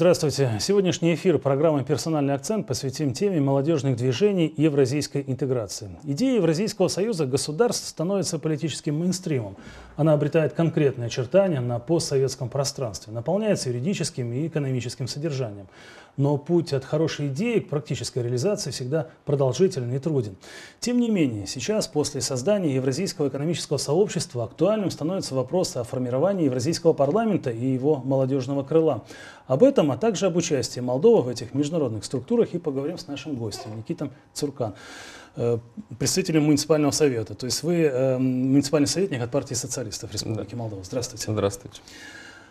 Здравствуйте. Сегодняшний эфир программы «Персональный акцент» посвятим теме молодежных движений и евразийской интеграции. Идея Евразийского союза государств становится политическим мейнстримом. Она обретает конкретные очертания на постсоветском пространстве, наполняется юридическим и экономическим содержанием но путь от хорошей идеи к практической реализации всегда продолжительный и труден. Тем не менее, сейчас, после создания Евразийского экономического сообщества, актуальным становится вопрос о формировании Евразийского парламента и его молодежного крыла. Об этом, а также об участии Молдовы в этих международных структурах и поговорим с нашим гостем Никитом Цуркан э, представителем муниципального совета. То есть вы эм, муниципальный советник от партии социалистов Республики да. Молдова. Здравствуйте. Здравствуйте.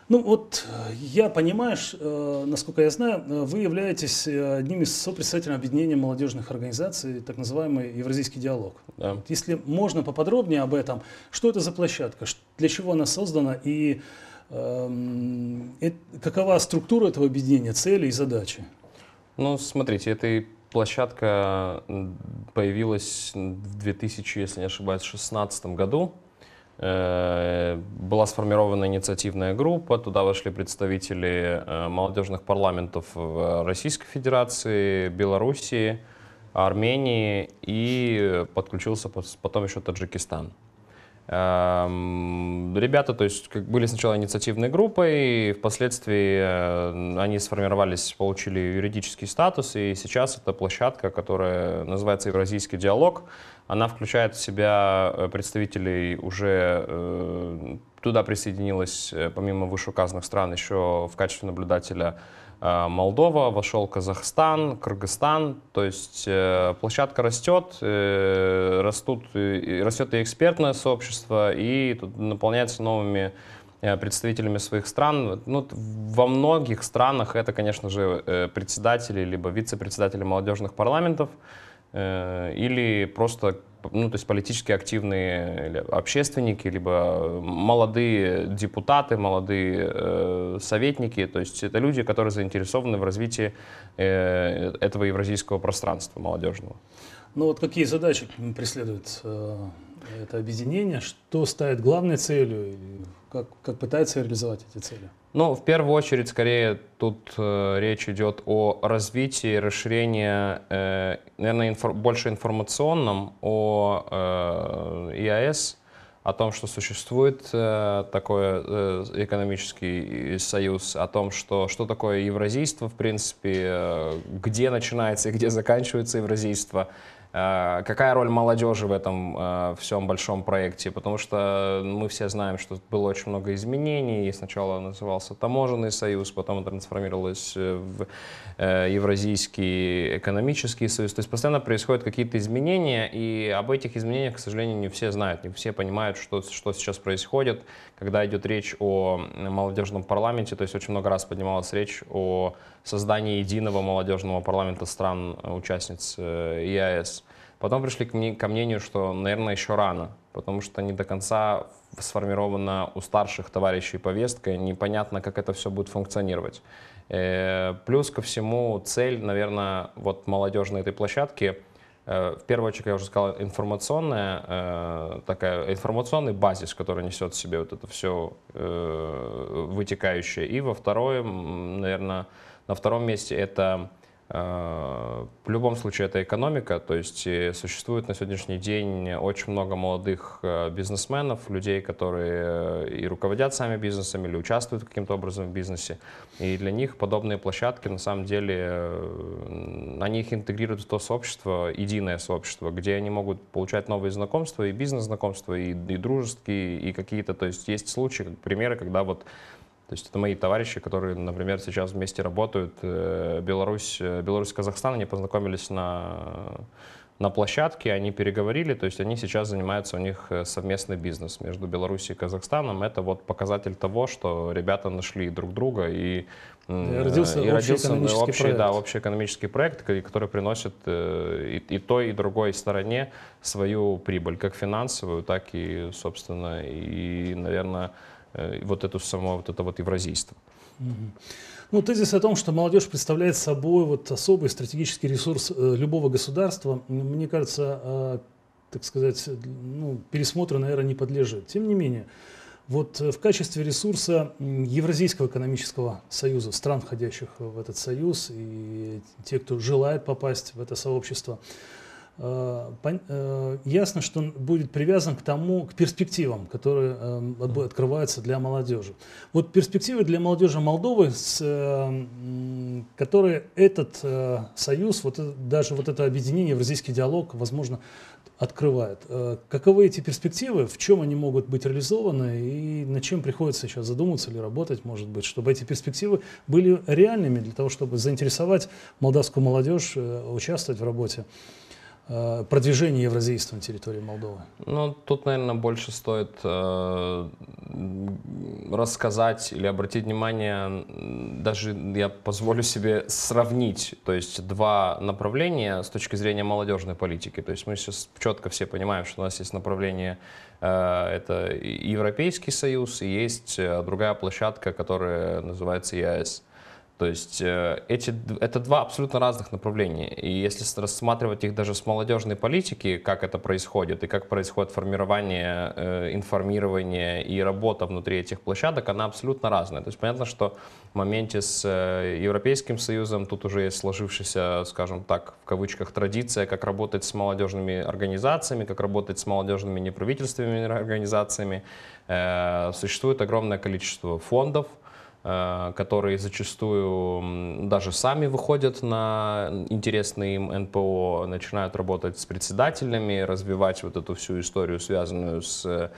Ну вот э, я понимаю, э, насколько я знаю, э, вы являетесь одним из сопредседателей объединения молодежных организаций, так называемый Евразийский диалог. Да. Если можно поподробнее об этом, что это за площадка, для чего она создана и э, какова структура этого объединения, цели и задачи? Ну, смотрите, эта площадка появилась в 2000, если не ошибаюсь, 2016 году. Э, была сформирована инициативная группа, туда вошли представители э, молодежных парламентов Российской Федерации, Белоруссии, Армении и подключился потом еще Таджикистан. Эм, ребята, то есть, как были сначала инициативной группой, и впоследствии э, они сформировались, получили юридический статус, и сейчас это площадка, которая называется «Евразийский диалог». Она включает в себя э, представителей уже... Э, туда присоединилась, помимо вышеуказанных стран, еще в качестве наблюдателя Э, Молдова, вошел Казахстан, Кыргызстан. То есть э, площадка растет, э, растут, растет и экспертное сообщество, и тут наполняется новыми представителями своих стран. Ну, во многих странах это, конечно же, председатели либо вице-председатели молодежных парламентов или просто ну, то есть политически активные э, общественники, либо э, молодые депутаты, молодые э, советники. То есть это люди, которые заинтересованы в развитии э, этого евразийского пространства молодежного. Ну вот какие задачи преследует э, это объединение, что ставит главной целью, как, как пытается реализовать эти цели? Ну, в первую очередь, скорее, тут э, речь идет о развитии, расширении, э, наверное, инфор больше информационном о э, ИАС, о том, что существует э, такой э, экономический союз, о том, что, что такое евразийство, в принципе, э, где начинается и где заканчивается евразийство, Э, какая роль молодежи в этом э, всем большом проекте? Потому что мы все знаем, что было очень много изменений. Сначала назывался Таможенный союз, потом трансформировалось э, в Евразийский экономический союз. То есть постоянно происходят какие-то изменения, и об этих изменениях, к сожалению, не все знают, не все понимают, что, что сейчас происходит. Когда идет речь о молодежном парламенте, то есть очень много раз поднималась речь о создании единого молодежного парламента стран-участниц э, э, ИАС. Потом пришли ко мнению, что, наверное, еще рано, потому что не до конца сформирована у старших товарищей повестка, непонятно, как это все будет функционировать. Э, плюс ко всему цель, наверное, вот молодежной этой площадки — в первую очередь, я уже сказал, информационная, такая, информационный базис, который несет в себе вот это все вытекающее. И во второе, наверное, на втором месте это э, в любом случае это экономика, то есть э, существует на сегодняшний день очень много молодых э, бизнесменов, людей, которые и руководят сами бизнесами, или участвуют каким-то образом в бизнесе. И для них подобные площадки, на самом деле, на них интегрируют в то сообщество, единое сообщество, где они могут получать новые знакомства, и бизнес-знакомства, и, и дружеские, и какие-то, то есть есть случаи, примеры, когда вот то есть это мои товарищи, которые, например, сейчас вместе работают. Э, Беларусь, э, Беларусь, Казахстан, они познакомились на на площадке, они переговорили, то есть они сейчас занимаются, у них э, совместный бизнес между Беларусью и Казахстаном. Это вот показатель того, что ребята нашли друг друга и, и родился, и общий, общий, проект. Да, общий экономический проект, который приносит и, и той, и другой стороне свою прибыль, как финансовую, так и, собственно, и, наверное, Э, вот это само вот это вот евразийство. Ну, тезис о том, что молодежь представляет собой вот особый стратегический ресурс э, любого государства, мне кажется, а, так сказать, ну, пересмотра, наверное, не подлежит. Тем не менее, вот э, в качестве ресурса Евразийского экономического союза, стран, входящих в этот союз, и те, кто желает попасть в это сообщество, Э, э, ясно, что он будет привязан к тому, к перспективам, которые эм, открываются для молодежи. Вот перспективы для молодежи Молдовы, с, э, которые этот союз, вот, даже вот это объединение, евразийский диалог, возможно, открывает. Каковы эти перспективы, в чем они могут быть реализованы и над чем приходится сейчас задуматься или работать, может быть, чтобы эти перспективы были реальными для того, чтобы заинтересовать молдавскую молодежь участвовать в работе Э, продвижение евразийства на территории Молдовы? Ну, тут, наверное, больше стоит э, рассказать или обратить внимание, даже я позволю себе сравнить, то есть два направления с точки зрения молодежной политики. То есть мы сейчас четко все понимаем, что у нас есть направление э, это Европейский Союз, и есть э, другая площадка, которая называется ЕАЭС. То есть э, эти, это два абсолютно разных направления. И если рассматривать их даже с молодежной политики, как это происходит, и как происходит формирование, э, информирование и работа внутри этих площадок, она абсолютно разная. То есть понятно, что в моменте с э, Европейским Союзом тут уже есть сложившаяся, скажем так, в кавычках, традиция, как работать с молодежными организациями, как работать с молодежными неправительственными организациями. Существует огромное количество фондов, Э, которые зачастую даже сами выходят на интересные им НПО, начинают работать с председателями, развивать вот эту всю историю, связанную с э,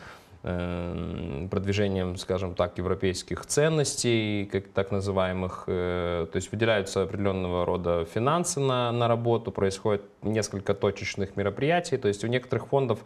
эм, продвижением, скажем так, европейских ценностей, как так называемых, э, то есть выделяются определенного рода финансы на, на работу, происходит несколько точечных мероприятий, то есть у некоторых фондов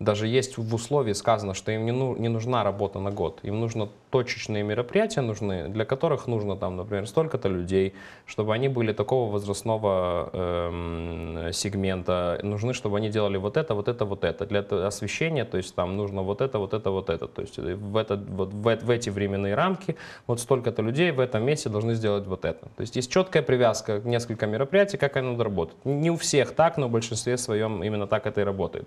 даже есть в условии сказано, что им ну, не, нужна работа на год, им нужно точечные мероприятия нужны, для которых нужно там, например, столько-то людей, чтобы они были такого возрастного эм, сегмента, нужны, чтобы они делали вот это, вот это, вот это. Для освещения, то есть там нужно вот это, вот это, вот это. То есть э, в, это, вот, в, в эти временные рамки вот столько-то людей в этом месте должны сделать вот это. То есть есть четкая привязка, к несколько мероприятий, как они будут работать. Не у всех так, но в большинстве своем именно так это и работает.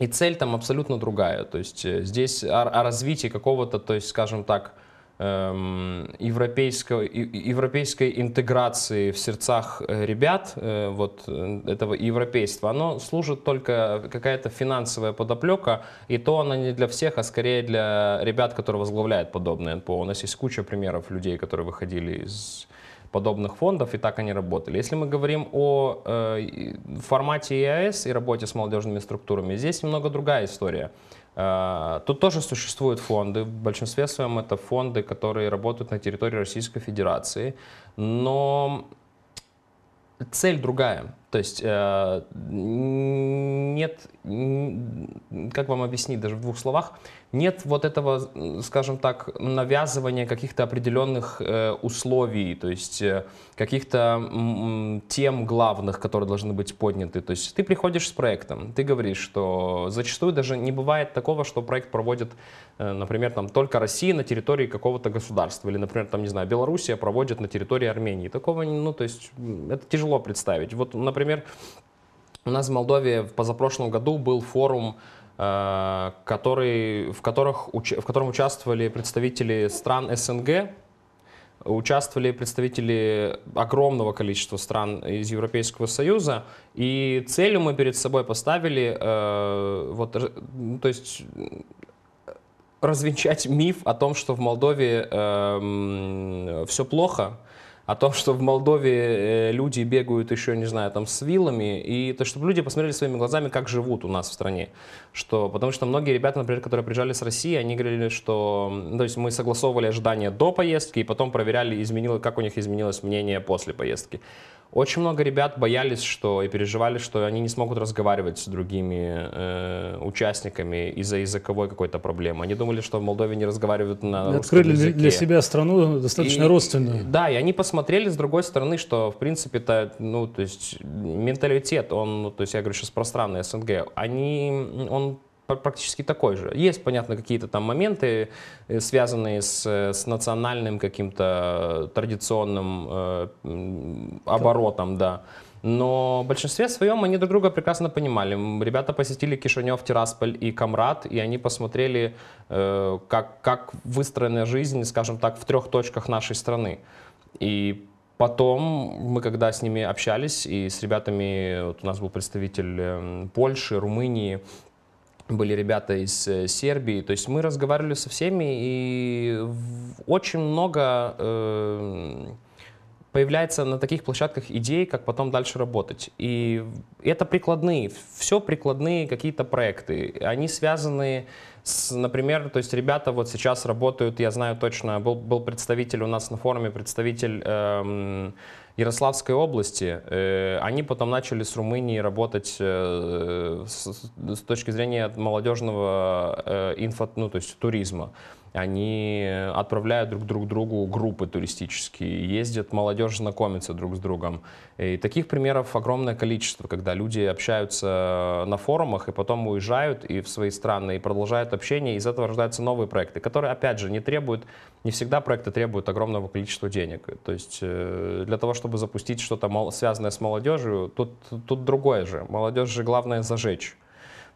И цель там абсолютно другая. То есть э, здесь о, о развитии какого-то, то есть, скажем так, эм, европейского, европейской интеграции в сердцах э, ребят, э, вот э, этого европейства, оно служит только какая-то финансовая подоплека, и то она не для всех, а скорее для ребят, которые возглавляют подобные НПО. У нас есть куча примеров людей, которые выходили из подобных фондов, и так они работали. Если мы говорим о э, формате ЕАС и работе с молодежными структурами, здесь немного другая история. Э, тут тоже существуют фонды, в большинстве своем это фонды, которые работают на территории Российской Федерации, но цель другая. То есть э, нет, как вам объяснить даже в двух словах, нет вот этого, скажем так, навязывания каких-то определенных э, условий, то есть э, каких-то тем главных, которые должны быть подняты. То есть ты приходишь с проектом, ты говоришь, что зачастую даже не бывает такого, что проект проводит, например, там только Россия на территории какого-то государства, или, например, там, не знаю, Белоруссия проводит на территории Армении. Такого, ну, то есть это тяжело представить. Вот, например, например, у нас в Молдове в позапрошлом году был форум э, который, в, которых, в котором участвовали представители стран СНГ, участвовали представители огромного количества стран из Европейского Союза, и целью мы перед собой поставили, э, вот, то есть развенчать миф о том, что в Молдове эм, все плохо, о том, что в Молдове э, люди бегают еще, не знаю, там с вилами, и то, чтобы люди посмотрели своими глазами, как живут у нас в стране. Что, потому что многие ребята, например, которые приезжали с России, они говорили, что то есть мы согласовывали ожидания до поездки, и потом проверяли, изменило, как у них изменилось мнение после поездки. Очень много ребят боялись, что и переживали, что они не смогут разговаривать с другими э, участниками из-за языковой какой-то проблемы. Они думали, что в Молдове не разговаривают на русском Открыли языке. для себя страну достаточно и, родственную. Да, и они посмотрели с другой стороны, что в принципе то, ну то есть менталитет, он, ну, то есть я говорю сейчас про страны СНГ, они, он практически такой же. Есть, понятно, какие-то там моменты, э, связанные с, э, с национальным каким-то э, традиционным э, оборотом, да. Но в большинстве своем они друг друга прекрасно понимали. Ребята посетили Кишинев, Тирасполь и Камрад, и они посмотрели, э, как, как выстроена жизнь, скажем так, в трех точках нашей страны. И Потом мы, когда с ними общались, и с ребятами, вот у нас был представитель эм, Польши, Румынии, были ребята из э, Сербии. То есть мы разговаривали со всеми, и очень много э, появляется на таких площадках идей, как потом дальше работать. И это прикладные, все прикладные какие-то проекты. Они связаны с, например, то есть ребята вот сейчас работают, я знаю точно, был, был представитель у нас на форуме, представитель... Э, Ярославской области, э, они потом начали с Румынией работать э, с, точки зрения молодежного э, инфо, ну, то есть туризма они отправляют друг друг другу группы туристические, ездят молодежь знакомится друг с другом. И таких примеров огромное количество, когда люди общаются на форумах и потом уезжают и в свои страны и продолжают общение, и из этого рождаются новые проекты, которые, опять же, не требуют, не всегда проекты требуют огромного количества денег. То есть э, для того, чтобы запустить что-то связанное с молодежью, тут, тут другое же. Молодежь же главное зажечь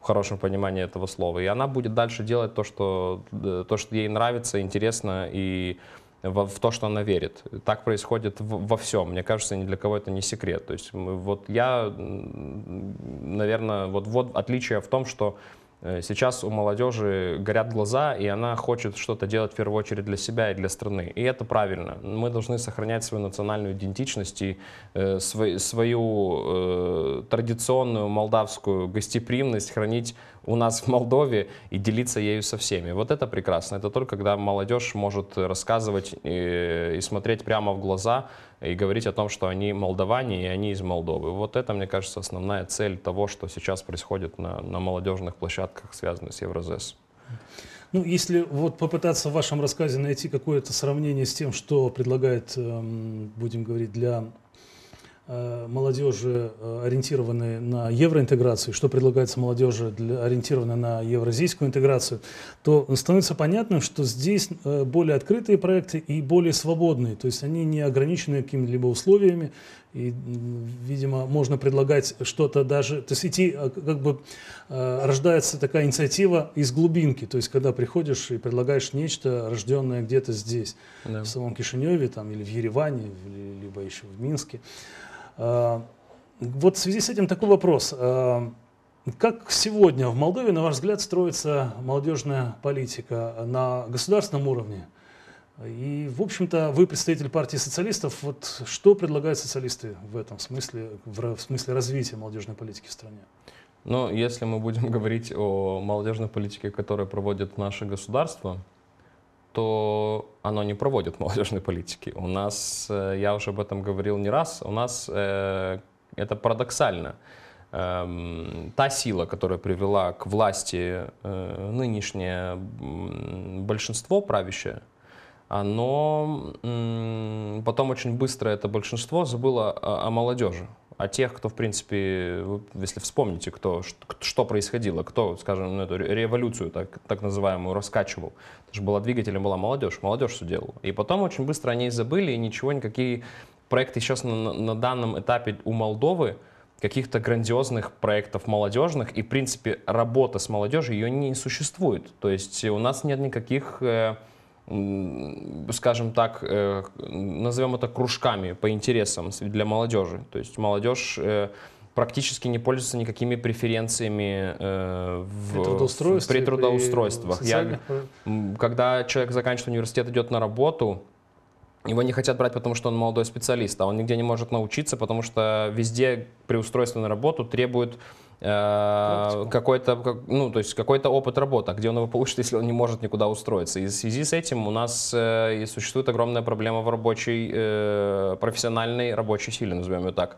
в хорошем понимании этого слова. И она будет дальше делать то, что, э, то, что ей нравится, интересно и в, в то, что она верит. Так происходит в, во всем. Мне кажется, ни для кого это не секрет. То есть вот я, наверное, вот, вот отличие в том, что Э, сейчас у молодежи горят глаза, и она хочет что-то делать в первую очередь для себя и для страны. И это правильно. Мы должны сохранять свою национальную идентичность и э, свой, свою э, традиционную молдавскую гостеприимность хранить у нас в Молдове и делиться ею со всеми. Вот это прекрасно. Это только когда молодежь может рассказывать и, э, и смотреть прямо в глаза и говорить о том, что они молдаване и они из Молдовы. Вот это, мне кажется, основная цель того, что сейчас происходит на, на молодежных площадках, связанных с Евразес. Ну, если вот попытаться в вашем рассказе найти какое-то сравнение с тем, что предлагает, эм, будем говорить, для Э, молодежи, э, ориентированной на евроинтеграцию, что предлагается молодежи, для, ориентированной на евразийскую интеграцию, то становится понятным, что здесь э, более открытые проекты и более свободные, то есть они не ограничены какими-либо условиями, и, видимо, можно предлагать что-то даже, то есть идти, как бы рождается такая инициатива из глубинки, то есть когда приходишь и предлагаешь нечто, рожденное где-то здесь, да. в самом Кишиневе там, или в Ереване, либо еще в Минске. Э, вот в связи с этим такой вопрос. Э, как сегодня в Молдове, на ваш взгляд, строится молодежная политика на государственном уровне? И, в общем-то, вы представитель партии социалистов. Вот что предлагают социалисты в этом смысле, в, смысле развития молодежной политики в стране? Ну, если мы будем говорить о молодежной политике, которую проводит наше государство, что оно не проводит молодежной политики. У нас, э, я уже об этом говорил не раз, у нас э, это парадоксально. Эм, та сила, которая привела к власти э, нынешнее большинство правящее, оно потом очень быстро это большинство забыло о, о молодежи а тех, кто, в принципе, если вспомните, кто, что происходило, кто, скажем, ну, эту революцию так, так называемую раскачивал, это же была двигателем, была молодежь, молодежь все делала. И потом очень быстро они забыли, и ничего, никакие проекты сейчас на, на данном этапе у Молдовы, каких-то грандиозных проектов молодежных, и, в принципе, работа с молодежью, ее не существует. То есть у нас нет никаких... Э, скажем так, э, назовем это кружками по интересам для молодежи. То есть молодежь э, практически не пользуются никакими преференциями э, в, трудоустройстве, при трудоустройствах. Я, когда человек заканчивает университет, идет на работу, его не хотят брать, потому что он молодой специалист, а он нигде не может научиться, потому что везде при устройстве на работу требуют Э, какой-то, как, ну, то есть какой-то опыт работы, а где он его получит, если он не может никуда устроиться. И в связи с этим у нас э, и существует огромная проблема в рабочей, э, профессиональной рабочей силе, назовем ее так.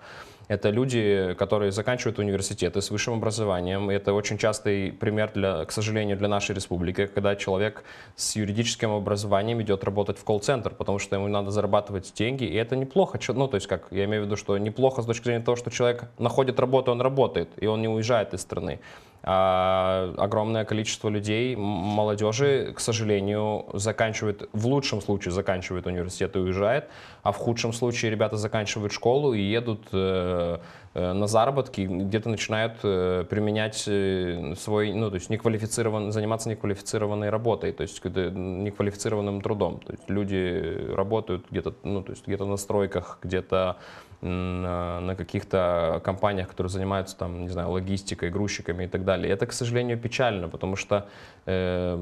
Это люди, которые заканчивают университеты с высшим образованием. Это очень частый пример, для, к сожалению, для нашей республики, когда человек с юридическим образованием идет работать в колл-центр, потому что ему надо зарабатывать деньги, и это неплохо. Ну, то есть, как я имею в виду, что неплохо с точки зрения того, что человек находит работу, он работает, и он не уезжает из страны а, огромное количество людей, молодежи, к сожалению, заканчивают в лучшем случае заканчивают университет и уезжает, а в худшем случае ребята заканчивают школу и едут э, Э, на заработки, где-то начинают э, применять э, свой, ну, то есть неквалифицирован, заниматься неквалифицированной работой, то есть неквалифицированным трудом. То есть люди работают где-то, ну, то есть где-то на стройках, где-то на каких-то компаниях, которые занимаются там, не знаю, логистикой, грузчиками и так далее. Это, к сожалению, печально, потому что э,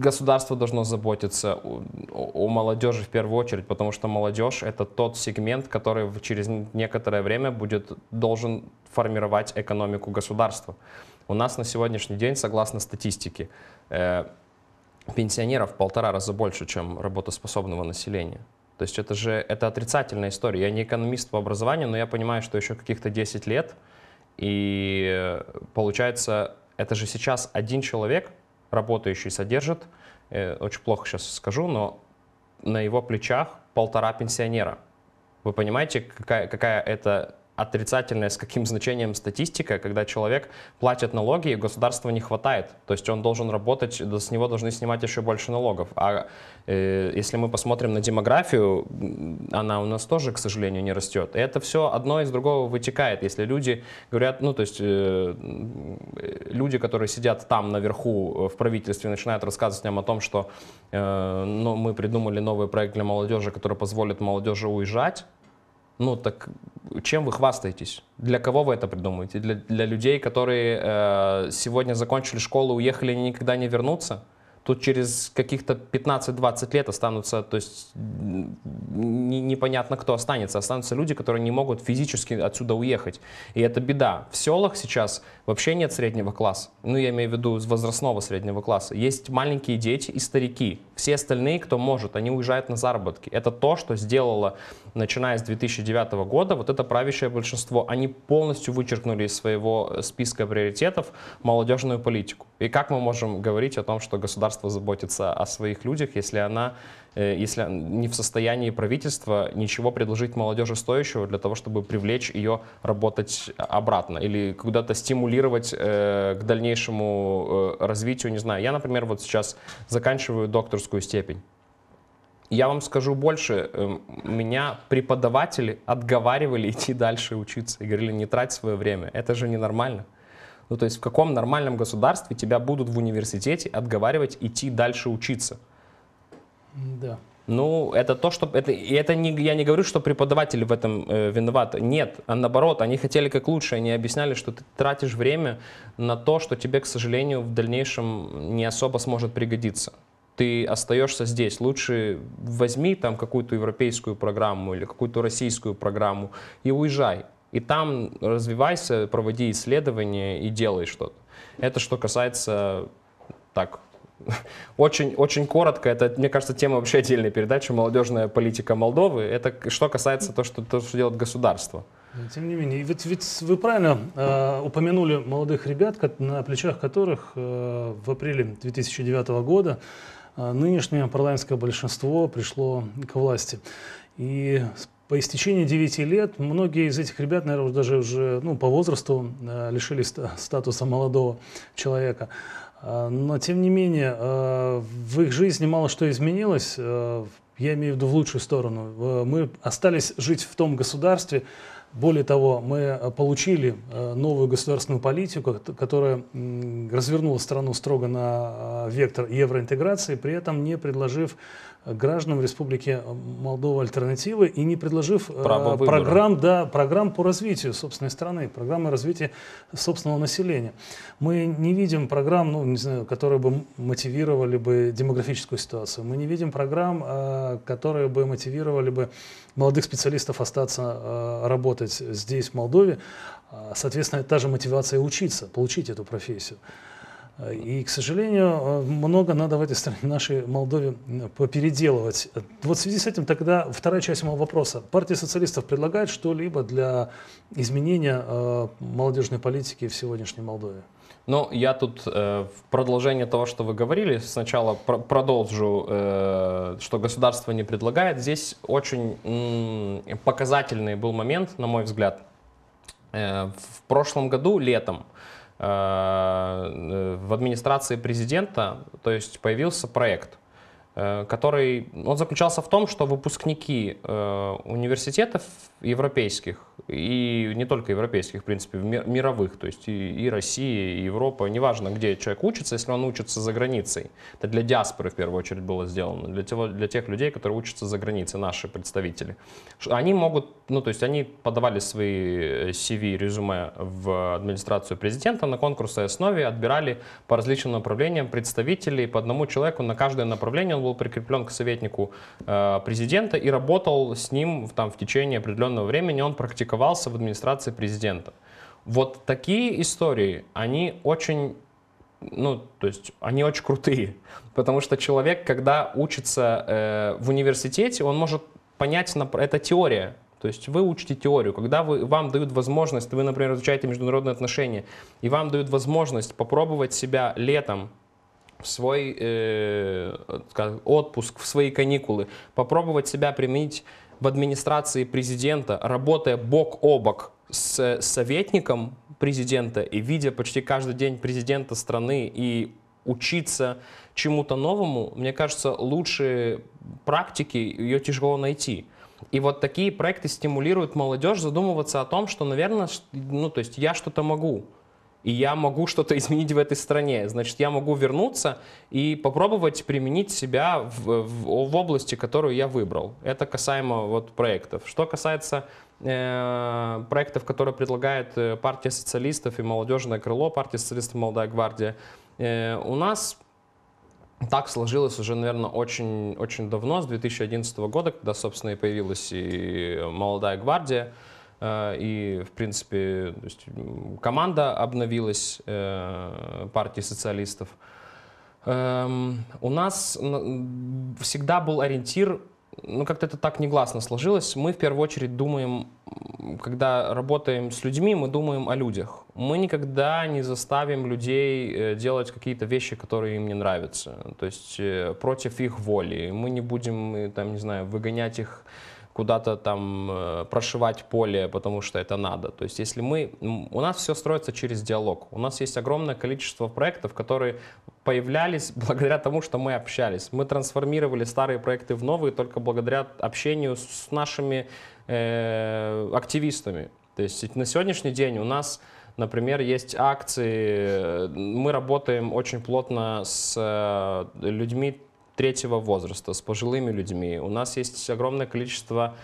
государство должно заботиться о, о молодежи в первую очередь, потому что молодежь это тот сегмент, который через некоторое некоторое время будет должен формировать экономику государства. У нас на сегодняшний день, согласно статистике, э, пенсионеров в полтора раза больше, чем работоспособного населения. То есть это же это отрицательная история. Я не экономист по образованию, но я понимаю, что еще каких-то 10 лет, и э, получается, это же сейчас один человек, работающий, содержит, э, очень плохо сейчас скажу, но на его плечах полтора пенсионера – вы понимаете, какая, какая это отрицательная с каким значением статистика, когда человек платит налоги, и государства не хватает. То есть он должен работать, с него должны снимать еще больше налогов. А э, если мы посмотрим на демографию, она у нас тоже, к сожалению, не растет. И это все одно из другого вытекает. Если люди говорят, ну то есть э, э люди, которые сидят там наверху э, в правительстве, начинают рассказывать нам о том, что э, ну, мы придумали новый проект для молодежи, который позволит молодежи уезжать, ну так чем вы хвастаетесь? Для кого вы это придумываете? Для, для людей, которые э, сегодня закончили школу, уехали и никогда не вернутся? Тут через каких-то 15-20 лет останутся, то есть не, непонятно кто останется, останутся люди, которые не могут физически отсюда уехать. И это беда. В селах сейчас вообще нет среднего класса, ну я имею в виду возрастного среднего класса. Есть маленькие дети и старики. Все остальные, кто может, они уезжают на заработки. Это то, что сделало, начиная с 2009 года, вот это правящее большинство. Они полностью вычеркнули из своего э, списка приоритетов молодежную политику. И как мы можем говорить о том, что государство государство заботится о своих людях, если она э, если не в состоянии правительства ничего предложить молодежи стоящего для того, чтобы привлечь ее работать обратно или куда-то стимулировать э, к дальнейшему э, развитию, не знаю. Я, например, вот сейчас заканчиваю докторскую степень. Я вам скажу больше, э, меня преподаватели отговаривали идти дальше учиться и говорили, не трать свое время, это же ненормально. Ну, то есть в каком нормальном государстве тебя будут в университете отговаривать идти дальше учиться? Да. Ну, это то, что... Это, и это не, я не говорю, что преподаватели в этом э, виноваты. Нет, а наоборот, они хотели как лучше. Они объясняли, что ты тратишь время на то, что тебе, к сожалению, в дальнейшем не особо сможет пригодиться. Ты остаешься здесь. Лучше возьми там какую-то европейскую программу или какую-то российскую программу и уезжай и там развивайся, проводи исследования и делай что-то. Это что касается так очень, очень коротко, это, мне кажется, тема вообще отдельной передачи «Молодежная политика Молдовы». Это что касается того, что, то, что делает государство. Ну, тем не менее, ведь, ведь вы правильно э, упомянули молодых ребят, на плечах которых э, в апреле 2009 года э, нынешнее парламентское большинство пришло к власти. И по истечении 9 лет многие из этих ребят, наверное, даже уже ну, по возрасту э, лишились статуса молодого человека. Э, но, тем не менее, э, в их жизни мало что изменилось, я имею в виду в лучшую сторону. Мы остались жить в том государстве, более того, мы получили новую государственную политику, которая развернула страну строго на вектор евроинтеграции, при этом не предложив гражданам Республики Молдова альтернативы и не предложив э, Право программ, да, программ по развитию собственной страны, программы развития собственного населения. Мы не видим программ, ну, не знаю, которые бы мотивировали бы демографическую ситуацию. Мы не видим программ, э, которые бы мотивировали бы молодых специалистов остаться э, работать здесь, в Молдове. А, соответственно, та же мотивация учиться, получить эту профессию. И, к сожалению, э, много надо в этой стране, нашей Молдове, попеределывать. Вот в связи с этим тогда вторая часть моего вопроса. Партия социалистов предлагает что-либо для изменения э, молодежной политики в сегодняшней Молдове? Ну, я тут э, в продолжение того, что вы говорили, сначала пр продолжу, э, что государство не предлагает. Здесь очень показательный был момент, на мой взгляд. Э, в прошлом году, летом, Э, в администрации президента, то есть появился проект – Э, который он заключался в том, что выпускники э, университетов европейских и не только европейских, в принципе, мировых, то есть и, и Россия, и Европы, неважно, где человек учится, если он учится за границей, это для диаспоры в первую очередь было сделано, для, того, для тех людей, которые учатся за границей, наши представители, они могут, ну то есть они подавали свои э, CV, резюме в администрацию президента на конкурсной основе, отбирали по различным направлениям представителей, по одному человеку на каждое направление он был прикреплен к советнику э, президента и работал с ним там, в течение определенного времени, он практиковался в администрации президента. Вот такие истории, они очень ну, то есть они очень крутые, потому что человек, когда учится э, в университете, он может понять, это теория, то есть вы учите теорию, когда вы, вам дают возможность, вы, например, изучаете международные отношения, и вам дают возможность попробовать себя летом в свой э, э, отпуск, в свои каникулы, попробовать себя применить в администрации президента, работая бок о бок с э, советником президента и видя почти каждый день президента страны и учиться чему-то новому, мне кажется, лучше практики ее тяжело найти. И вот такие проекты стимулируют молодежь задумываться о том, что, наверное, ну, то есть я что-то могу и я могу что-то изменить в этой стране. Значит, я могу вернуться и попробовать применить себя в, в, в области, которую я выбрал. Это касаемо вот проектов. Что касается э, проектов, которые предлагает э, партия социалистов и молодежное крыло, партия социалистов молодая гвардия, э, у нас так сложилось уже, наверное, очень, очень давно, с 2011 года, когда, собственно, и появилась и молодая гвардия. Э, и, в принципе, то есть команда обновилась э, партии социалистов. Эм, у нас всегда был ориентир ну, как-то это так негласно сложилось. Мы в первую очередь думаем, когда работаем с людьми, мы думаем о людях. Мы никогда не заставим людей э, делать какие-то вещи, которые им не нравятся. То есть против их воли. Мы не будем, там, не знаю, выгонять их куда-то там э, прошивать поле, потому что это надо. То есть если мы... У нас все строится через диалог. У нас есть огромное количество проектов, которые появлялись благодаря тому, что мы общались. Мы трансформировали старые проекты в новые только благодаря общению с нашими э, активистами. То есть на сегодняшний день у нас... Например, есть акции, э, мы работаем очень плотно с э, людьми третьего возраста, с пожилыми людьми. У нас есть огромное количество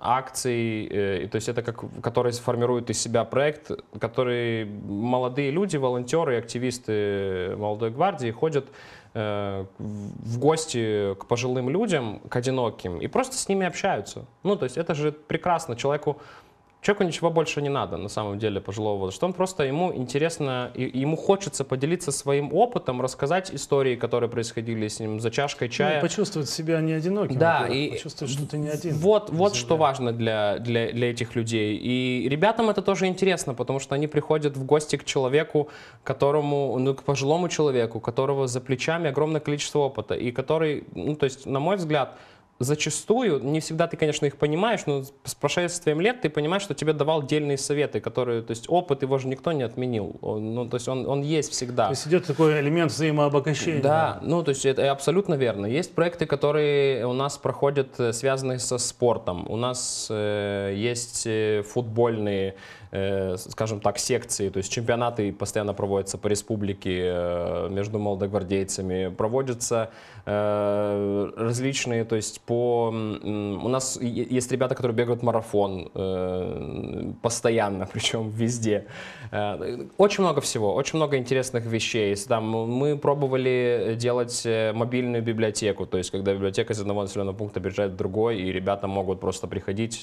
акций, э, то есть это как, которые формируют из себя проект, который молодые люди, волонтеры, активисты молодой гвардии ходят э, в гости к пожилым людям, к одиноким, и просто с ними общаются. Ну, то есть это же прекрасно. Человеку Человеку ничего больше не надо, на самом деле, пожилого возраста. Он просто ему интересно, ему хочется поделиться своим опытом, рассказать истории, которые происходили с ним за чашкой ну, чая. Ну, почувствовать себя не одиноким. Да, и почувствовать, что ты не один. Вот, вот что важно для, для, для этих людей. И ребятам это тоже интересно, потому что они приходят в гости к человеку, которому, ну, к пожилому человеку, у которого за плечами огромное количество опыта, и который, ну, то есть, на мой взгляд, зачастую, не всегда ты, конечно, их понимаешь, но с прошествием лет ты понимаешь, что тебе давал дельные советы, которые, то есть опыт его же никто не отменил, он, ну, то есть он, он есть всегда. То есть идет такой элемент взаимообогащения. Да, ну, то есть это абсолютно верно. Есть проекты, которые у нас проходят, э, связанные со спортом. У нас э, есть э, футбольные Э, скажем так, секции, то есть чемпионаты постоянно проводятся по республике э, между молодогвардейцами, проводятся э, различные, то есть по... У нас есть ребята, которые бегают марафон постоянно, причем везде. Очень много всего, очень много интересных вещей. Там мы пробовали делать мобильную библиотеку, то есть когда библиотека из одного населенного пункта переезжает в другой, и ребята могут просто приходить,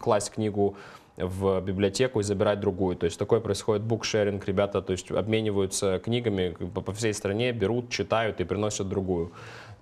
класть книгу в библиотеку и забирать другую. То есть такое происходит букшеринг, ребята то есть обмениваются книгами по всей стране, берут, читают и приносят другую.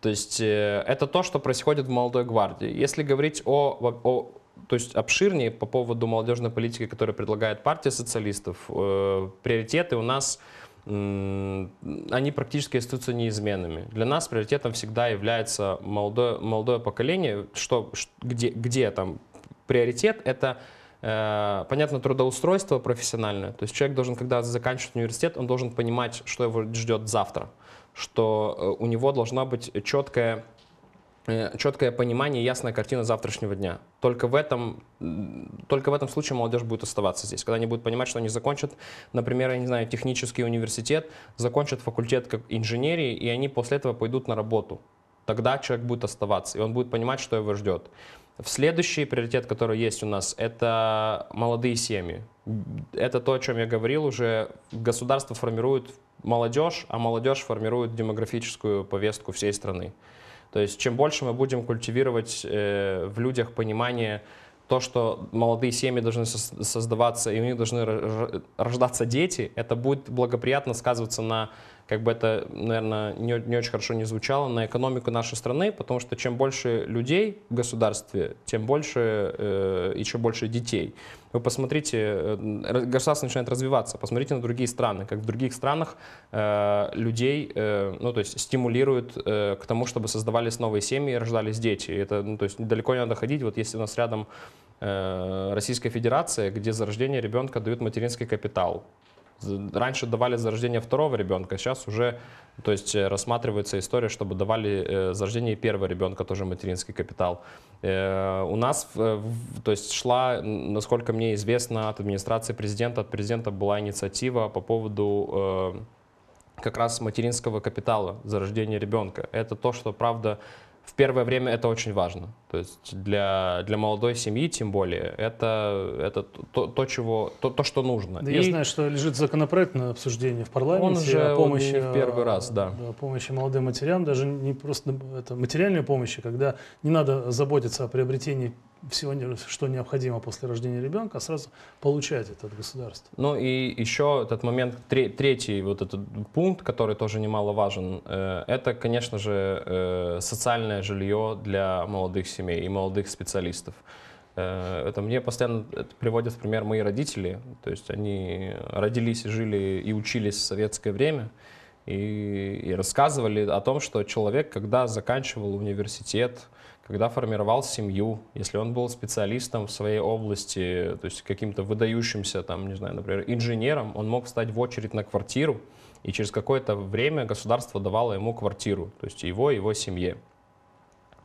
То есть э, это то, что происходит в молодой гвардии. Если говорить о, о то есть обширнее по поводу молодежной политики, которую предлагает партия социалистов, э, приоритеты у нас они практически остаются неизменными. Для нас приоритетом всегда является молодое, молодое поколение, что, где, где там приоритет — это Э, понятно, трудоустройство профессиональное. То есть человек должен, когда заканчивает университет, он должен понимать, что его ждет завтра, что э, у него должна быть четкая э, четкое понимание, ясная картина завтрашнего дня. Только в, этом, только в этом случае молодежь будет оставаться здесь. Когда они будут понимать, что они закончат, например, я не знаю, технический университет, закончат факультет как инженерии, и они после этого пойдут на работу. Тогда человек будет оставаться, и он будет понимать, что его ждет. В следующий приоритет, который есть у нас, это молодые семьи. Это то, о чем я говорил уже. Государство формирует молодежь, а молодежь формирует демографическую повестку всей страны. То есть чем больше мы будем культивировать э, в людях понимание то, что молодые семьи должны создаваться и у них должны рождаться дети, это будет благоприятно сказываться на как бы это, наверное, не, не очень хорошо не звучало, на экономику нашей страны, потому что чем больше людей в государстве, тем больше э, и чем больше детей. Вы посмотрите, э, государство начинает развиваться, посмотрите на другие страны, как в других странах э, людей, э, ну то есть стимулируют э, к тому, чтобы создавались новые семьи и рождались дети. Это, ну то есть далеко не надо ходить, вот если у нас рядом э, Российская Федерация, где за рождение ребенка дают материнский капитал, Раньше давали за рождение второго ребенка, сейчас уже то есть э, рассматривается история, чтобы давали за э, рождение первого ребенка тоже материнский капитал. Э, у нас то есть шла, насколько мне известно, от администрации президента, от президента была инициатива по поводу как раз материнского капитала за рождение ребенка. Это то, что, правда, в первое время это очень важно. То есть для, для молодой семьи, тем более, это, это то, то, чего, то, то, что нужно. Да, и я знаю, что лежит законопроект на обсуждение в парламенте он уже, о помощи, в первый раз, да. да. помощи молодым матерям, даже не просто это, материальной помощи, когда не надо заботиться о приобретении всего что необходимо после рождения ребенка, а сразу получать это от государства. Ну и еще этот момент, третий вот этот пункт, который тоже немаловажен, э, это, конечно же, э, социальное жилье для молодых семей и молодых специалистов. Э, это мне постоянно приводят в пример мои родители. То есть они родились, жили и учились в советское время. И, и рассказывали о том, что человек, когда заканчивал университет, когда формировал семью, если он был специалистом в своей области, то есть каким-то выдающимся, там, не знаю, например, инженером, он мог встать в очередь на квартиру, и через какое-то время государство давало ему квартиру, то есть его и его семье.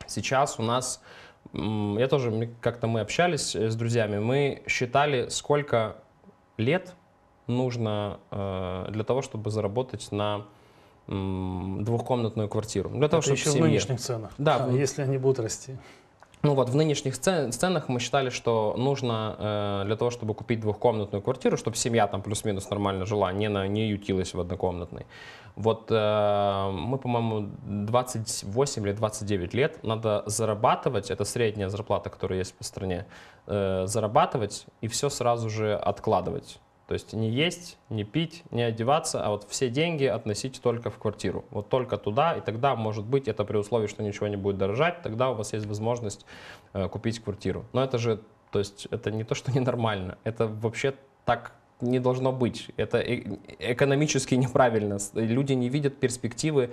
Сейчас у нас, я тоже, как-то мы общались э, с друзьями, мы считали, сколько лет нужно э, для того, чтобы заработать на двухкомнатную квартиру. Для того, Это чтобы еще в нынешних ценах, да, а если они будут расти. Ну вот, в нынешних ценах мы считали, что нужно э, для того, чтобы купить двухкомнатную квартиру, чтобы семья там плюс-минус нормально жила, а не, на, не ютилась в однокомнатной. Вот э, мы, по-моему, 28 или 29 лет надо зарабатывать, это средняя зарплата, которая есть по стране, э, зарабатывать и все сразу же откладывать. То есть не есть, не пить, не одеваться, а вот все деньги относить только в квартиру. Вот только туда, и тогда, может быть, это при условии, что ничего не будет дорожать, тогда у вас есть возможность э, купить квартиру. Но это же, то есть это не то, что ненормально, это вообще так не должно быть. Это э экономически неправильно. Э, люди не видят перспективы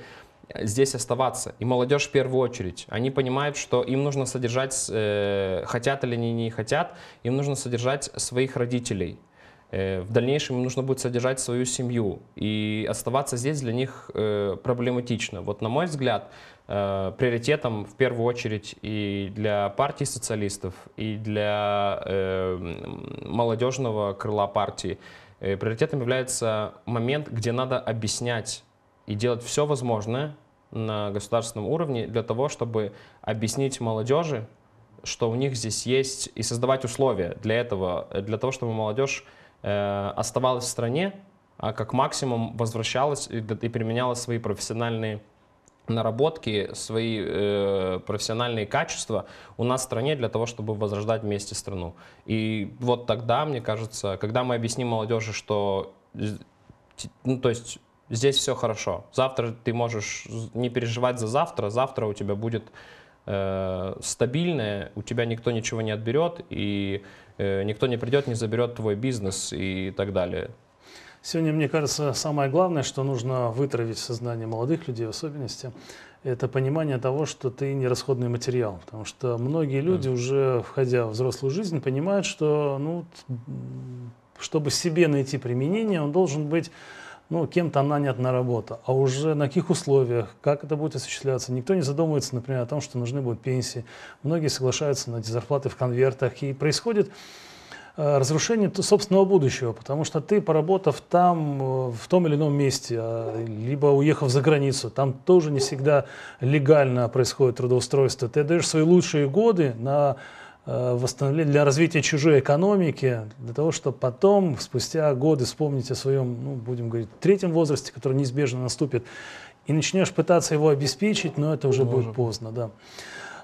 э, здесь оставаться. И молодежь в первую очередь. Они понимают, что им нужно содержать, э, хотят или не, не хотят, им нужно содержать своих родителей. Э, в дальнейшем им нужно будет содержать свою семью, и оставаться здесь для них э, проблематично. Вот на мой взгляд, э, приоритетом в первую очередь и для партии социалистов, и для молодежного крыла партии, приоритетом является момент, где надо объяснять и делать все возможное на государственном уровне для того, чтобы объяснить молодежи, что у них здесь есть, и создавать условия для этого, для того, чтобы молодежь Э, оставалась в стране, а как максимум возвращалась и, и применяла свои профессиональные наработки, свои э, профессиональные качества у нас в стране для того, чтобы возрождать вместе страну. И вот тогда, мне кажется, когда мы объясним молодежи, что ну, то есть здесь все хорошо, завтра ты можешь не переживать за завтра, завтра у тебя будет э, стабильное, у тебя никто ничего не отберет, и э, никто не придет, не заберет твой бизнес и так далее. Сегодня, мне кажется, самое главное, что нужно вытравить в сознание молодых людей в особенности, это понимание того, что ты не расходный материал. Потому что многие люди, да. уже входя в взрослую жизнь, понимают, что ну, чтобы себе найти применение, он должен быть ну, кем-то нанят на работу, а уже на каких условиях, как это будет осуществляться. Никто не задумывается, например, о том, что нужны будут пенсии. Многие соглашаются на эти зарплаты в конвертах, и происходит э, разрушение собственного будущего, потому что ты, поработав там, э, в том или ином месте, а, либо уехав за границу, там тоже не всегда легально происходит трудоустройство, ты даешь свои лучшие годы на Э, восстановления, для развития чужой экономики, для того, чтобы потом, спустя годы, вспомнить о своем, ну, будем говорить, третьем возрасте, который неизбежно наступит, и начнешь пытаться его обеспечить, но это уже Боже. будет поздно, да.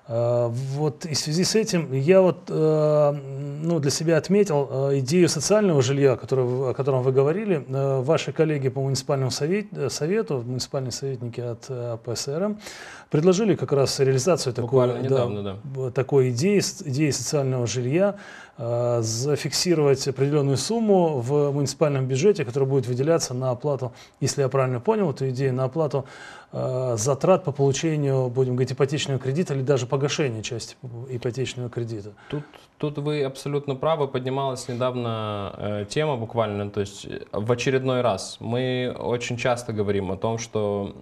Э, вот и в связи с этим я вот э, ну, для себя отметил э, идею социального жилья, который, о котором вы говорили. Ваши коллеги по муниципальному совет, совету, муниципальные советники от ПСРМ, предложили как раз реализацию такой, недавно, да, да. такой идеи, идеи социального жилья, зафиксировать определенную сумму в муниципальном бюджете, которая будет выделяться на оплату, если я правильно понял эту идею, на оплату Э, затрат по получению, будем говорить, ипотечного кредита или даже погашения части ипотечного кредита. Тут, тут вы абсолютно правы. Поднималась недавно э, тема буквально, то есть э, в очередной раз. Мы очень часто говорим о том, что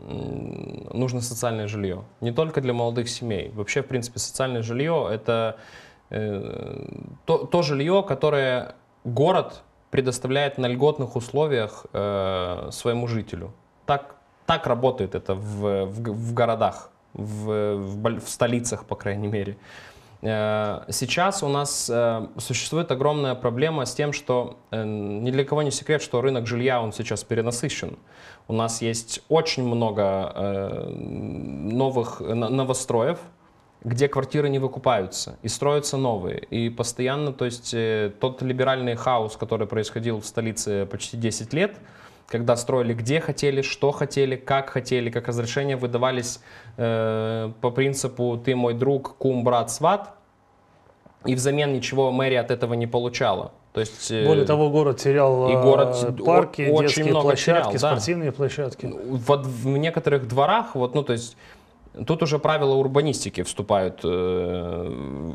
нужно социальное жилье. Не только для молодых семей. Вообще, в принципе, социальное жилье — это э, то, то жилье, которое город предоставляет на льготных условиях э, своему жителю. Так, так работает это в, в, в городах, в, в, в столицах, по крайней мере. Э, сейчас у нас э, существует огромная проблема с тем, что э, ни для кого не секрет, что рынок жилья, он сейчас перенасыщен. У нас есть очень много новых новостроев, где квартиры не выкупаются, и строятся новые. И постоянно, то есть тот либеральный хаос, который происходил в столице почти 10 лет – когда строили, где хотели, что хотели, как хотели, как разрешения выдавались э, по принципу «ты мой друг, кум, брат, сват», и взамен ничего мэрия от этого не получала. То есть, э, Более того, город терял и город э, парки, очень детские много площадки, терял, да. спортивные площадки. Ну, вот в некоторых дворах, вот, ну, то есть Тут уже правила урбанистики вступают э,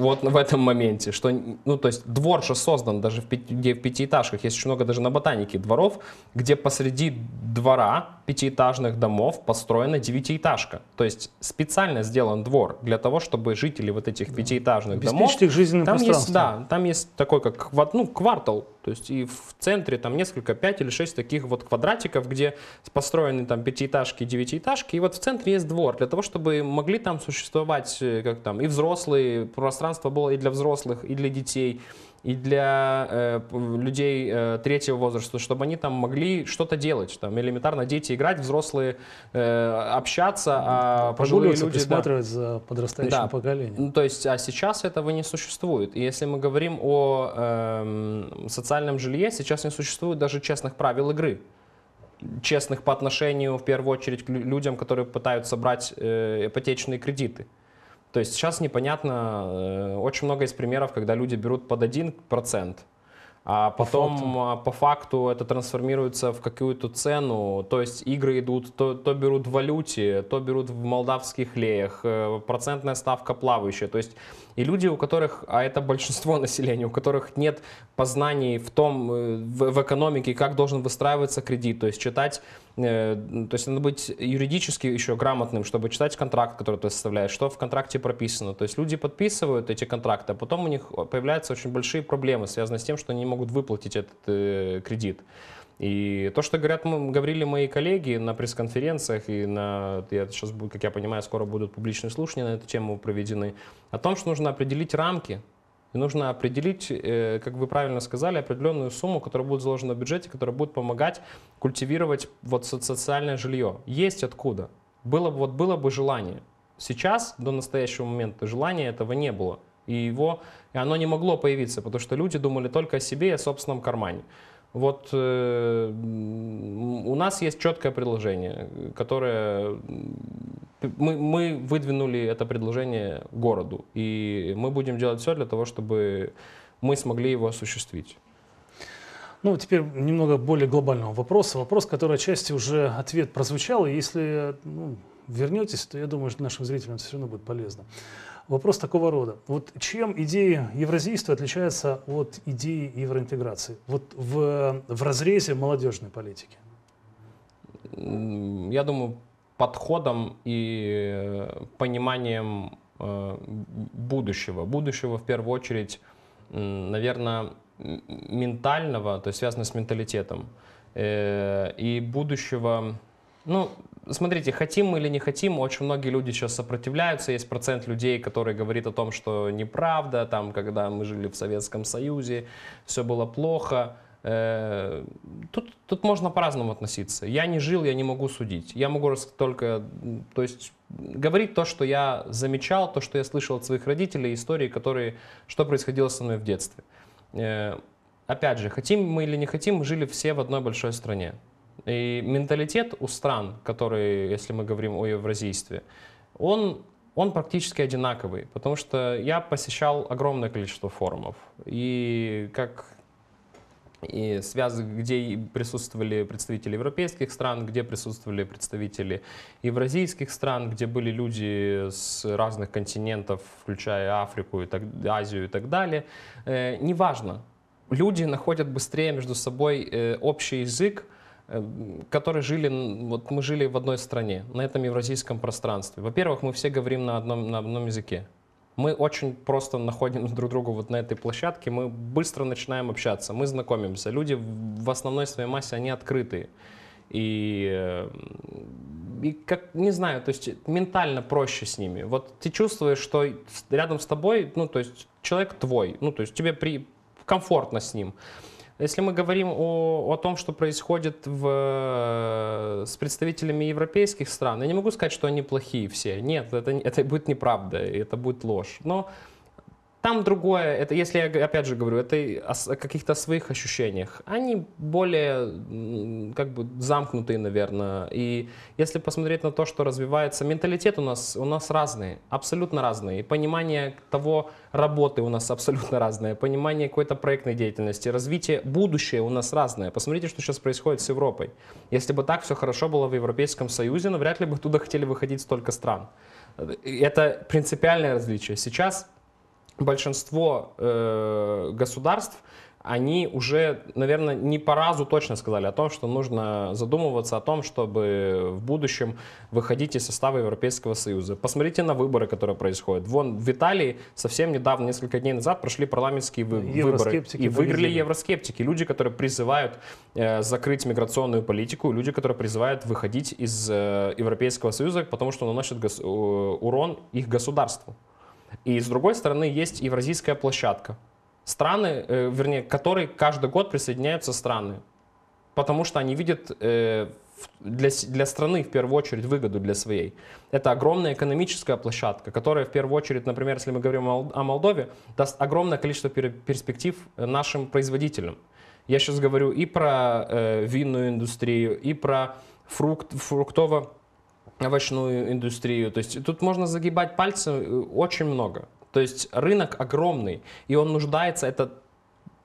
вот в этом моменте, что, ну, то есть двор же создан даже в, пяти, где в пятиэтажках, есть очень много даже на ботанике дворов, где посреди двора пятиэтажных домов построена девятиэтажка. То есть специально сделан двор для того, чтобы жители вот этих да. пятиэтажных домов... их жизненным там есть, Да, там есть такой как ну, квартал то есть и в центре там несколько, 5 или 6 таких вот квадратиков, где построены там пятиэтажки, девятиэтажки, и вот в центре есть двор, для того, чтобы могли там существовать э, как там и взрослые, пространство было и для взрослых, и для детей, и для э, людей э, третьего возраста, чтобы они там могли что-то делать, там элементарно дети играть, взрослые э, общаться, а пожилые люди присматривать да. за подрастающим да. поколением. Ну, то есть, а сейчас этого не существует. И если мы говорим о э, социальном жилье, сейчас не существует даже честных правил игры честных по отношению, в первую очередь, к людям, которые пытаются брать э, ипотечные кредиты. То есть сейчас непонятно, э, очень много из примеров, когда люди берут под 1%, а потом по факту, а, по факту это трансформируется в какую-то цену. То есть игры идут, то, то берут в валюте, то берут в молдавских леях, э, процентная ставка плавающая. То есть и люди, у которых, а это большинство населения, у которых нет познаний в том, э, в, в экономике, как должен выстраиваться кредит, то есть читать, э, то есть надо быть юридически еще грамотным, чтобы читать контракт, который ты составляешь, что в контракте прописано. То есть люди подписывают эти контракты, а потом у них появляются очень большие проблемы, связанные с тем, что они не могут выплатить этот э, кредит. И то, что говорят, мы, говорили мои коллеги на пресс-конференциях, и на, я сейчас, как я понимаю, скоро будут публичные слушания на эту тему проведены, о том, что нужно определить рамки, и нужно определить, э, как вы правильно сказали, определенную сумму, которая будет заложена в бюджете, которая будет помогать культивировать вот социальное жилье. Есть откуда. Было, вот было бы желание. Сейчас, до настоящего момента, желания этого не было. И его и оно не могло появиться, потому что люди думали только о себе и о собственном кармане. Вот э, у нас есть четкое предложение, которое мы, мы выдвинули это предложение городу, и мы будем делать все для того, чтобы мы смогли его осуществить. Ну, теперь немного более глобального вопроса. Вопрос, который отчасти уже ответ прозвучал, и если ну, вернетесь, то я думаю, что нашим зрителям все равно будет полезно. Вопрос такого рода. Вот чем идея евразийства отличается от идеи евроинтеграции? Вот в, в разрезе молодежной политики. Я думаю, подходом и э, пониманием э, будущего. Будущего, в первую очередь, наверное, ментального, то есть связано с менталитетом. Э, и будущего, ну, Смотрите, хотим мы или не хотим, очень многие люди сейчас сопротивляются. Есть процент людей, которые говорит о том, что неправда, там, когда мы жили в Советском Союзе, все было плохо. Э, тут, тут можно по-разному относиться. Я не жил, я не могу судить. Я могу только, то есть, говорить то, что я замечал, то, что я слышал от своих родителей, истории, которые, что происходило со мной в детстве. Э, опять же, хотим мы или не хотим, мы жили все в одной большой стране. И менталитет у стран, которые, если мы говорим о евразийстве, он, он практически одинаковый, потому что я посещал огромное количество форумов. И как и связок, где присутствовали представители европейских стран, где присутствовали представители евразийских стран, где были люди с разных континентов, включая Африку, и так, Азию и так далее. Э, неважно, люди находят быстрее между собой э, общий язык, Э, которые жили, вот мы жили в одной стране, на этом евразийском пространстве. Во-первых, мы все говорим на одном, на одном языке. Мы очень просто находим друг друга вот на этой площадке, мы быстро начинаем общаться, мы знакомимся. Люди в основной своей массе, они открытые. И, э, и как, не знаю, то есть ментально проще с ними. Вот ты чувствуешь, что рядом с тобой, ну, то есть человек твой, ну, то есть тебе при, комфортно с ним. Если мы говорим о, о том, что происходит в, э, с представителями европейских стран, я не могу сказать, что они плохие все. Нет, это, это будет неправда, это будет ложь. Но там другое, это если я опять же говорю, это о каких-то своих ощущениях. Они более как бы замкнутые, наверное. И если посмотреть на то, что развивается, менталитет у нас, у нас разный, абсолютно разный. И понимание того работы у нас абсолютно разное, понимание какой-то проектной деятельности, развитие, будущее у нас разное. Посмотрите, что сейчас происходит с Европой. Если бы так все хорошо было в Европейском Союзе, навряд ли бы туда хотели выходить столько стран. Э, это принципиальное различие. Сейчас большинство э, государств они уже, наверное, не по разу точно сказали о том, что нужно задумываться о том, чтобы в будущем выходить из состава Европейского Союза. Посмотрите на выборы, которые происходят. Вон в Италии совсем недавно, несколько дней назад, прошли парламентские вы выборы. И выиграли евроскептики. Люди, которые призывают э, закрыть миграционную политику, люди, которые призывают выходить из э, Европейского Союза, потому что наносят урон их государству. И с другой стороны есть евразийская площадка. Страны, э, вернее, к которой каждый год присоединяются страны. Потому что они видят э, для, для страны в первую очередь выгоду для своей. Это огромная экономическая площадка, которая в первую очередь, например, если мы говорим о Молдове, даст огромное количество перспектив э, нашим производителям. Я сейчас говорю и про э, винную индустрию, и про фрукт, фруктово овощную индустрию. То есть тут можно загибать пальцы э, очень много. То есть рынок огромный, и он нуждается, это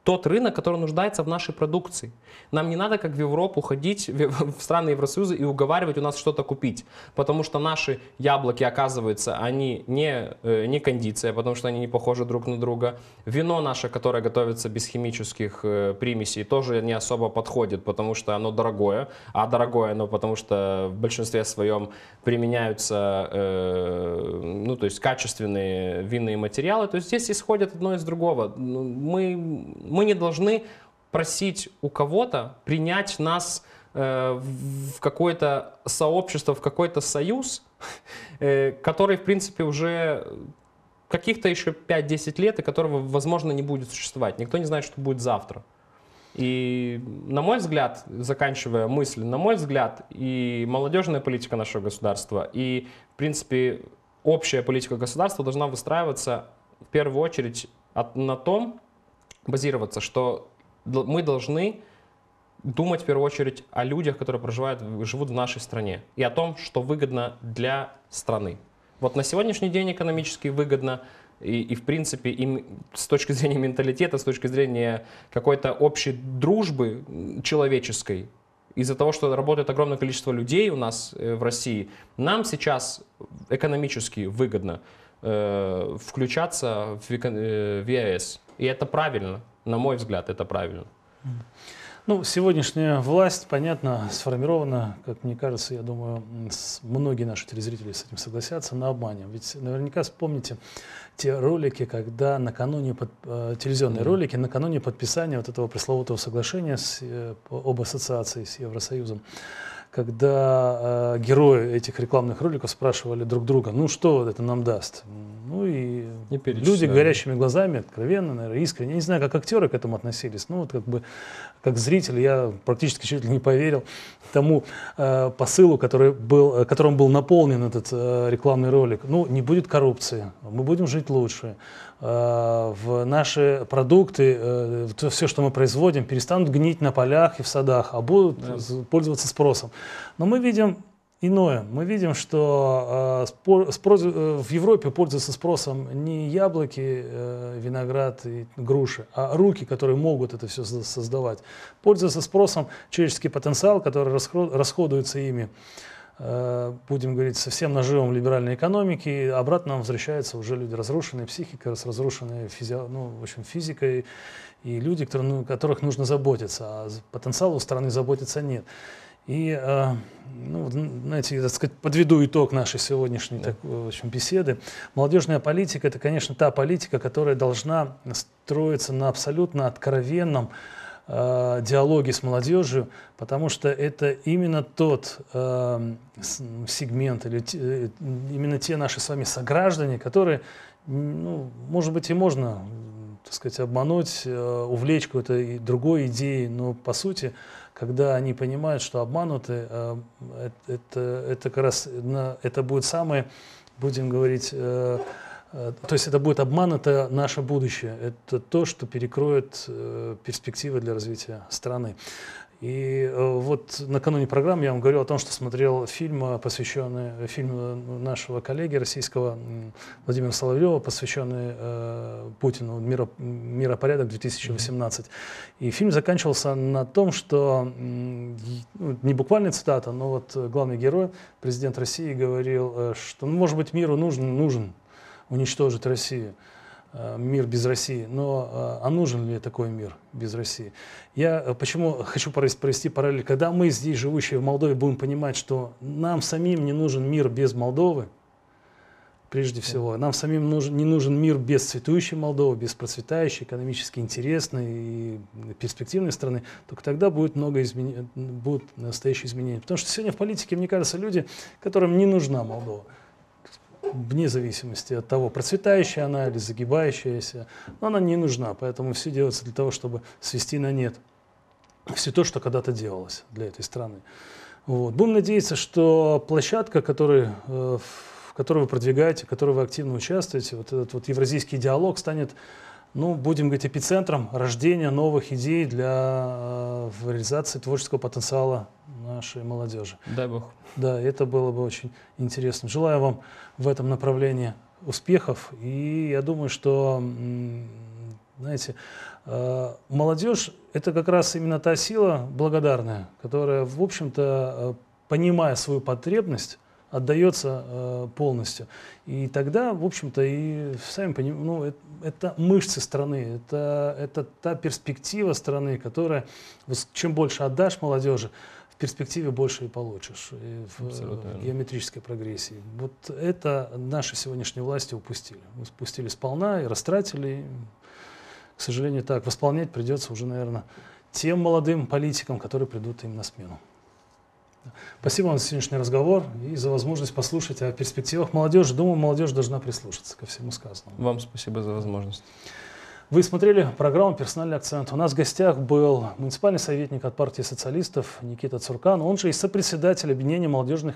тот рынок, который нуждается в нашей продукции. Нам не надо, как в Европу, ходить в страны Евросоюза и уговаривать у нас что-то купить, потому что наши яблоки, оказывается, они не, э, не кондиция, потому что они не похожи друг на друга. Вино наше, которое готовится без химических э, примесей, тоже не особо подходит, потому что оно дорогое, а дорогое оно потому что в большинстве своем применяются э, ну, то есть качественные винные материалы. То есть здесь исходит одно из другого. Ну, мы мы не должны просить у кого-то принять нас э, в какое-то сообщество, в какой-то союз, э, который, в принципе, уже каких-то еще 5-10 лет, и которого, возможно, не будет существовать. Никто не знает, что будет завтра. И, на мой взгляд, заканчивая мысль, на мой взгляд, и молодежная политика нашего государства, и, в принципе, общая политика государства должна выстраиваться в первую очередь на том, базироваться, что мы должны думать в первую очередь о людях, которые проживают, живут в нашей стране, и о том, что выгодно для страны. Вот на сегодняшний день экономически выгодно, и, и в принципе, им с точки зрения менталитета, с точки зрения какой-то общей дружбы человеческой, из-за того, что работает огромное количество людей у нас э, в России, нам сейчас экономически выгодно Э, включаться в, э, И это правильно, на мой взгляд, это правильно. Ну, сегодняшняя власть, понятно, сформирована, как мне кажется, я думаю, многие наши телезрители с этим согласятся, на обмане. Ведь наверняка вспомните те ролики, когда накануне, под, э, телевизионные mm-hmm. ролики, накануне подписания вот этого пресловутого соглашения с, э, об ассоциации с Евросоюзом, когда э, герои этих рекламных роликов спрашивали друг друга, ну что это нам даст? Ну и, и люди горящими глазами, откровенно, наверное, искренне, я не знаю, как актеры к этому относились, ну вот как бы как зритель я практически чуть ли не поверил тому э, посылу, который был, э, которым был наполнен этот э, рекламный ролик. Ну не будет коррупции, мы будем жить лучше, Э, в наши продукты, э, все, что мы производим, перестанут гнить на полях и в садах, а будут да. пользоваться спросом. Но мы видим иное. Мы видим, что э, в Европе пользуются спросом не яблоки, виноград и груши, а руки, которые могут это все создавать. Пользуются спросом человеческий потенциал, который расходуется ими. Э, будем говорить, совсем наживом либеральной экономики, и обратно возвращаются уже люди разрушенные психикой, с разрушенной физи... ну, в общем, физикой, и люди, которые, ну, которых нужно заботиться, а потенциала у страны заботиться нет. И, э, ну, знаете, так сказать, подведу итог нашей сегодняшней да. так, в общем, беседы. Молодежная политика – это, конечно, та политика, которая должна строиться на абсолютно откровенном, Э, диалоги с молодежью, потому что это именно тот э, сегмент или те, э, именно те наши с вами сограждане, которые, ну, может быть, и можно, так сказать, обмануть, э, увлечь какой-то другой идеей, но по сути, когда они понимают, что обмануты, э, это, это как раз на, это будет самое, будем говорить, э, Э, то есть это будет обман, это наше будущее, это то, что перекроет э, перспективы для развития страны. И э, вот накануне программы я вам говорил о том, что смотрел фильм, посвященный фильм нашего коллеги российского Владимира Соловьева, посвященный э, Путину миро, «Миропорядок 2018». И фильм заканчивался на том, что ну, не буквально цитата, но вот главный герой, президент России, говорил, что, ну, может быть, миру нужен, нужен уничтожит Россию, э, мир без России. Но э, а нужен ли такой мир без России? Я э, почему хочу провести параллель. Когда мы здесь, живущие в Молдове, будем понимать, что нам самим не нужен мир без Молдовы, прежде всего. Нам самим нужен, не нужен мир без цветущей Молдовы, без процветающей, экономически интересной и перспективной страны, только тогда будет много измен... будут настоящие изменения. Потому что сегодня в политике, мне кажется, люди, которым не нужна Молдова вне зависимости от того, процветающая она или загибающаяся, но она не нужна, поэтому все делается для того, чтобы свести на нет все то, что когда-то делалось для этой страны. Вот. Будем надеяться, что площадка, которая э, в которой вы продвигаете, в которой вы активно участвуете, вот этот вот евразийский диалог станет ну, будем говорить, эпицентром рождения новых идей для э, реализации творческого потенциала нашей молодежи. Дай бог. Да, это было бы очень интересно. Желаю вам в этом направлении успехов, и я думаю, что, знаете, э, молодежь – это как раз именно та сила благодарная, которая, в общем-то, э, понимая свою потребность, отдается э, полностью. И тогда, в общем-то, и сами понимаете, ну, это, это мышцы страны, это, это та перспектива страны, которая, вот, чем больше отдашь молодежи, в перспективе больше и получишь и в, в геометрической прогрессии. Вот это наши сегодняшние власти упустили. Упустили сполна и растратили. к сожалению, так. Восполнять придется уже, наверное, тем молодым политикам, которые придут им на смену. Спасибо вам за сегодняшний разговор и за возможность послушать о перспективах молодежи. Думаю, молодежь должна прислушаться ко всему сказанному. Вам спасибо за возможность. Вы смотрели программу «Персональный акцент». У нас в гостях был муниципальный советник от партии социалистов Никита Цуркан, он же и сопредседатель объединения молодежных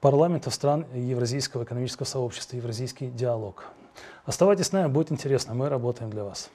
парламентов стран Евразийского экономического сообщества «Евразийский диалог». Оставайтесь с нами, будет интересно, мы работаем для вас.